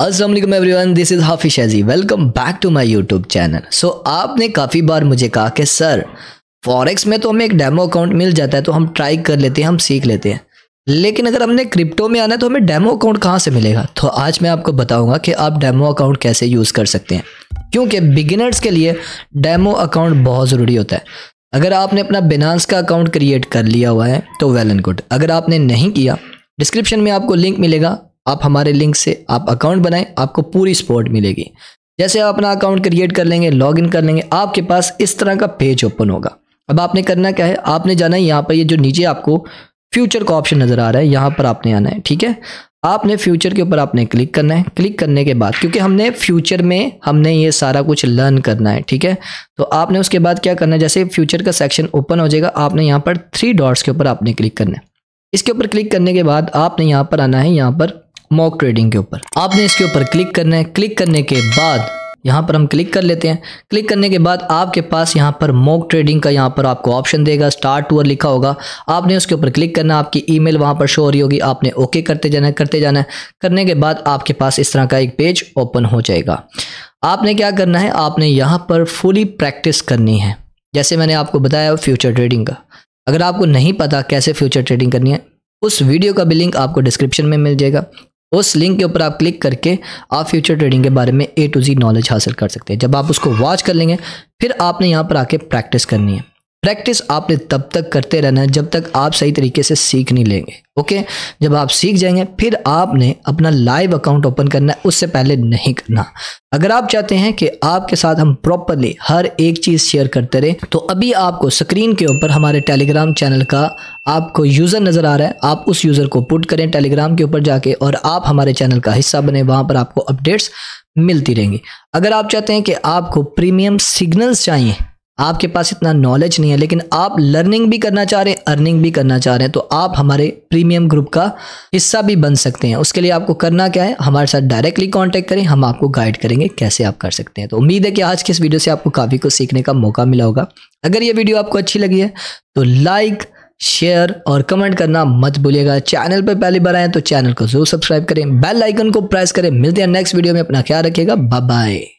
Aslam everyone this is हाफि शेजी welcome back to my YouTube channel so आपने काफ़ी बार मुझे कहा कि सर फॉरेक्स में तो हमें एक डेमो अकाउंट मिल जाता है तो हम ट्राई कर लेते हैं हम सीख लेते हैं लेकिन अगर हमने क्रिप्टो में आना है तो हमें डेमो अकाउंट कहाँ से मिलेगा तो आज मैं आपको बताऊँगा कि आप डेमो अकाउंट कैसे यूज़ कर सकते हैं क्योंकि बिगिनर्स के लिए डेमो अकाउंट बहुत ज़रूरी होता है अगर आपने अपना बिनास का अकाउंट क्रिएट कर लिया हुआ है तो वेल एंड गुड अगर आपने नहीं किया डिस्क्रिप्शन में आपको लिंक मिलेगा आप हमारे लिंक से आप अकाउंट बनाएं आपको पूरी सपोर्ट मिलेगी जैसे आप अपना अकाउंट क्रिएट कर लेंगे लॉगिन कर लेंगे आपके पास इस तरह का पेज ओपन होगा अब आपने करना क्या है आपने जाना है यहाँ पर ये यह जो नीचे आपको फ्यूचर का ऑप्शन नज़र आ रहा है यहाँ पर आपने आना है ठीक है आपने फ्यूचर के ऊपर आपने क्लिक करना है क्लिक करने के बाद क्योंकि हमने फ्यूचर में हमने ये सारा कुछ लर्न करना है ठीक है तो आपने उसके बाद क्या करना है जैसे फ्यूचर का सेक्शन ओपन हो जाएगा आपने यहाँ पर थ्री डॉट्स के ऊपर आपने क्लिक करना है इसके ऊपर क्लिक करने के बाद आपने यहाँ पर आना है यहाँ पर मॉक ट्रेडिंग के ऊपर आपने इसके ऊपर क्लिक करना है क्लिक करने के बाद यहाँ पर हम क्लिक कर लेते हैं क्लिक करने के बाद आपके पास यहाँ पर मॉक ट्रेडिंग का यहाँ पर आपको ऑप्शन देगा स्टार्ट टूअर लिखा होगा आपने उसके ऊपर क्लिक करना है आपकी ईमेल वहाँ पर शो हो रही होगी आपने ओके करते जाना करते जाना है करने के बाद आपके पास इस तरह का एक पेज ओपन हो जाएगा आपने क्या करना है आपने यहाँ पर फुली प्रैक्टिस करनी है जैसे मैंने आपको बताया फ्यूचर ट्रेडिंग का अगर आपको नहीं पता कैसे फ्यूचर ट्रेडिंग करनी है उस वीडियो का भी लिंक आपको डिस्क्रिप्शन में मिल जाएगा उस लिंक के ऊपर आप क्लिक करके आप फ्यूचर ट्रेडिंग के बारे में ए टू जी नॉलेज हासिल कर सकते हैं जब आप उसको वॉच कर लेंगे फिर आपने यहाँ पर आके प्रैक्टिस करनी है प्रैक्टिस आपने तब तक करते रहना है जब तक आप सही तरीके से सीख नहीं लेंगे ओके जब आप सीख जाएंगे फिर आपने अपना लाइव अकाउंट ओपन करना है उससे पहले नहीं करना अगर आप चाहते हैं कि आपके साथ हम प्रॉपरली हर एक चीज़ शेयर करते रहे तो अभी आपको स्क्रीन के ऊपर हमारे टेलीग्राम चैनल का आपको यूज़र नज़र आ रहा है आप उस यूज़र को पुट करें टेलीग्राम के ऊपर जाके और आप हमारे चैनल का हिस्सा बने वहाँ पर आपको अपडेट्स मिलती रहेंगी अगर आप चाहते हैं कि आपको प्रीमियम सिग्नल्स चाहिए आपके पास इतना नॉलेज नहीं है लेकिन आप लर्निंग भी करना चाह रहे हैं अर्निंग भी करना चाह रहे हैं तो आप हमारे प्रीमियम ग्रुप का हिस्सा भी बन सकते हैं उसके लिए आपको करना क्या है हमारे साथ डायरेक्टली कॉन्टैक्ट करें हम आपको गाइड करेंगे कैसे आप कर सकते हैं तो उम्मीद है कि आज की इस वीडियो से आपको काफ़ी कुछ सीखने का मौका मिला होगा अगर ये वीडियो आपको अच्छी लगी है तो लाइक शेयर और कमेंट करना मत भूलिएगा चैनल पर पहली बार आए तो चैनल को जरूर सब्सक्राइब करें बेल आइकन को प्रेस करें मिलते हैं नेक्स्ट वीडियो में अपना ख्याल रखिएगा बाय